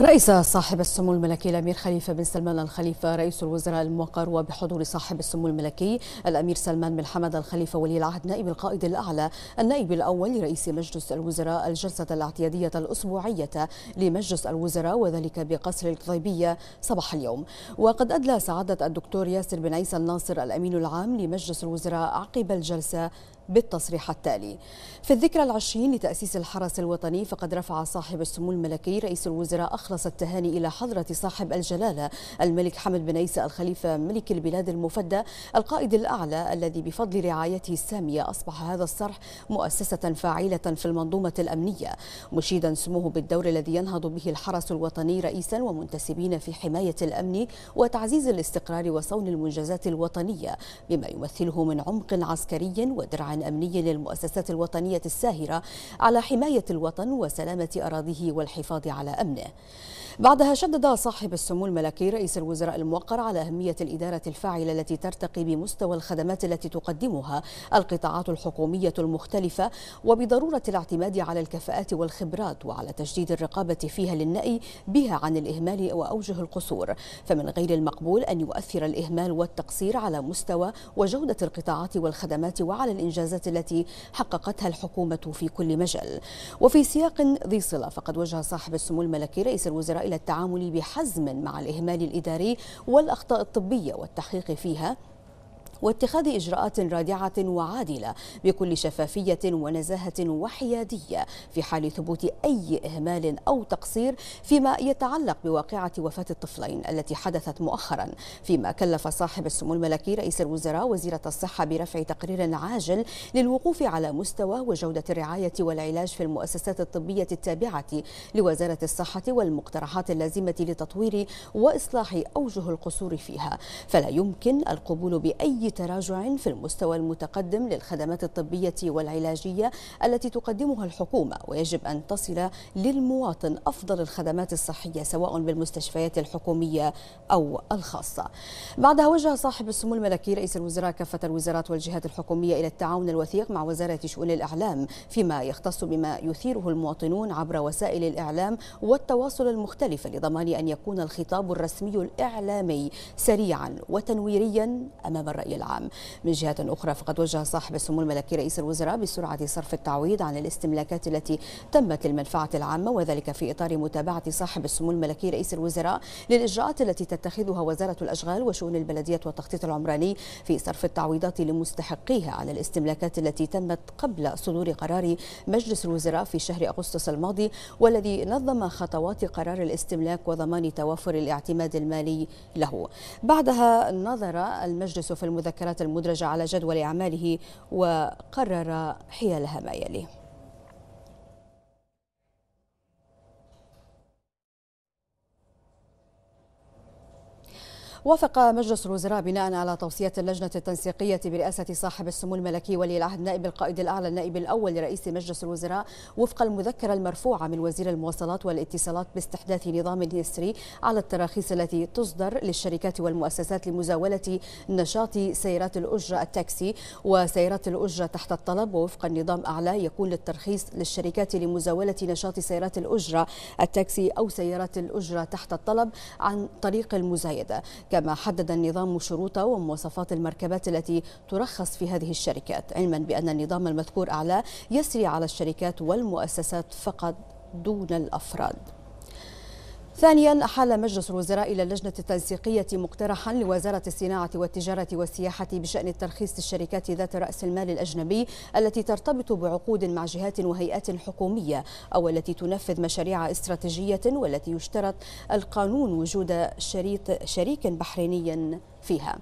رئيس صاحب السمو الملكي الامير خليفه بن سلمان الخليفه رئيس الوزراء الموقر وبحضور صاحب السمو الملكي الامير سلمان بن حمد الخليفه ولي العهد نائب القائد الاعلى النائب الاول لرئيس مجلس الوزراء الجلسه الاعتياديه الاسبوعيه لمجلس الوزراء وذلك بقصر القضيبيه صباح اليوم وقد ادلى سعاده الدكتور ياسر بن عيسى الناصر الامين العام لمجلس الوزراء عقب الجلسه بالتصريح التالي في الذكرى العشرين لتأسيس الحرس الوطني فقد رفع صاحب السمو الملكي رئيس الوزراء أخلص التهاني إلى حضرة صاحب الجلالة الملك حمد بن عيسى الخليفة ملك البلاد المفدى القائد الأعلى الذي بفضل رعايته السامية أصبح هذا الصرح مؤسسة فاعلة في المنظومة الأمنية مشيدا سموه بالدور الذي ينهض به الحرس الوطني رئيسا ومنتسبين في حماية الأمن وتعزيز الاستقرار وصون المنجزات الوطنية بما يمثله من عمق عسكري ودرع أمني للمؤسسات الوطنية الساهرة على حماية الوطن وسلامة أراضيه والحفاظ على أمنه بعدها شدد صاحب السمو الملكي رئيس الوزراء الموقر على أهمية الإدارة الفاعلة التي ترتقي بمستوى الخدمات التي تقدمها القطاعات الحكومية المختلفة وبضرورة الاعتماد على الكفاءات والخبرات وعلى تجديد الرقابة فيها للنأي بها عن الإهمال وأوجه القصور فمن غير المقبول أن يؤثر الإهمال والتقصير على مستوى وجودة القطاعات والخدمات وعلى الإنجاز الإنجازات التي حققتها الحكومة في كل مجال وفي سياق ذي صلة فقد وجه صاحب السمو الملكي رئيس الوزراء إلى التعامل بحزم مع الإهمال الإداري والأخطاء الطبية والتحقيق فيها واتخاذ إجراءات رادعة وعادلة بكل شفافية ونزاهة وحيادية في حال ثبوت أي إهمال أو تقصير فيما يتعلق بواقعة وفاة الطفلين التي حدثت مؤخرا فيما كلف صاحب السمو الملكي رئيس الوزراء وزيرة الصحة برفع تقرير عاجل للوقوف على مستوى وجودة الرعاية والعلاج في المؤسسات الطبية التابعة لوزارة الصحة والمقترحات اللازمة لتطوير وإصلاح أوجه القصور فيها فلا يمكن القبول بأي تراجع في المستوى المتقدم للخدمات الطبية والعلاجية التي تقدمها الحكومة ويجب أن تصل للمواطن أفضل الخدمات الصحية سواء بالمستشفيات الحكومية أو الخاصة بعدها وجه صاحب السمو الملكي رئيس الوزراء كافة الوزارات والجهات الحكومية إلى التعاون الوثيق مع وزارة شؤون الإعلام فيما يختص بما يثيره المواطنون عبر وسائل الإعلام والتواصل المختلفة لضمان أن يكون الخطاب الرسمي الإعلامي سريعا وتنويريا أمام الرأي العام من جهة أخرى فقد وجه صاحب السمو الملكي رئيس الوزراء بسرعة صرف التعويض عن الاستملاكات التي تمت للمنفعة العامة وذلك في إطار متابعة صاحب السمو الملكي رئيس الوزراء للإجراءات التي تتخذها وزارة الأشغال وشؤون البلدية والتخطيط العمراني في صرف التعويضات لمستحقيها على الاستملاكات التي تمت قبل صدور قرار مجلس الوزراء في شهر أغسطس الماضي والذي نظم خطوات قرار الاستملاك وضمان توافر الاعتماد المالي له بعدها نظر المجلس في المذكرة المذكرات المدرجة على جدول أعماله وقرر حيالها ما يلي وافق مجلس الوزراء بناء على توصية اللجنة التنسيقية برئاسة صاحب السمو الملكي ولي العهد نائب القائد الأعلى النائب الأول لرئيس مجلس الوزراء وفق المذكرة المرفوعة من وزير المواصلات والاتصالات باستحداث نظام يسري على التراخيص التي تصدر للشركات والمؤسسات لمزاولة نشاط سيارات الأجرة التاكسي وسيارات الأجرة تحت الطلب ووفق النظام أعلى يكون للترخيص للشركات لمزاولة نشاط سيارات الأجرة التاكسي أو سيارات الأجرة تحت الطلب عن طريق المزايدة كما حدد النظام شروط ومواصفات المركبات التي ترخص في هذه الشركات علما بأن النظام المذكور أعلى يسري على الشركات والمؤسسات فقط دون الأفراد ثانيا أحال مجلس الوزراء إلى اللجنة التنسيقية مقترحا لوزارة الصناعة والتجارة والسياحة بشأن الترخيص للشركات ذات رأس المال الأجنبي التي ترتبط بعقود مع جهات وهيئات حكومية أو التي تنفذ مشاريع استراتيجية والتي يشترط القانون وجود شريط شريك بحريني فيها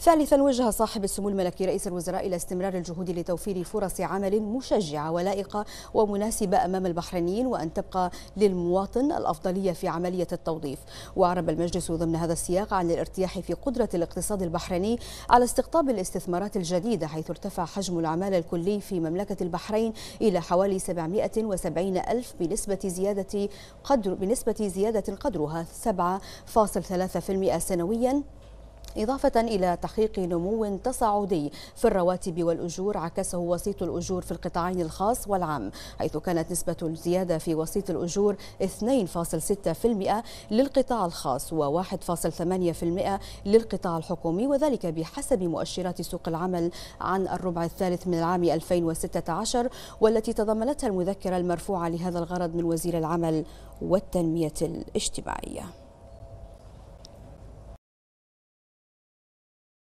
ثالثا وجه صاحب السمو الملكي رئيس الوزراء إلى استمرار الجهود لتوفير فرص عمل مشجعة ولائقة ومناسبة أمام البحرينيين وأن تبقى للمواطن الأفضلية في عملية التوظيف وأعرب المجلس ضمن هذا السياق عن الارتياح في قدرة الاقتصاد البحريني على استقطاب الاستثمارات الجديدة حيث ارتفع حجم العمال الكلي في مملكة البحرين إلى حوالي 770 ألف بنسبة زيادة قدر بنسبة زيادة قدرها 7.3% سنويا إضافة إلى تحقيق نمو تصاعدي في الرواتب والأجور عكسه وسيط الأجور في القطاعين الخاص والعام حيث كانت نسبة الزيادة في وسيط الأجور 2.6% للقطاع الخاص و1.8% للقطاع الحكومي وذلك بحسب مؤشرات سوق العمل عن الربع الثالث من العام 2016 والتي تضمنتها المذكرة المرفوعة لهذا الغرض من وزير العمل والتنمية الاجتماعية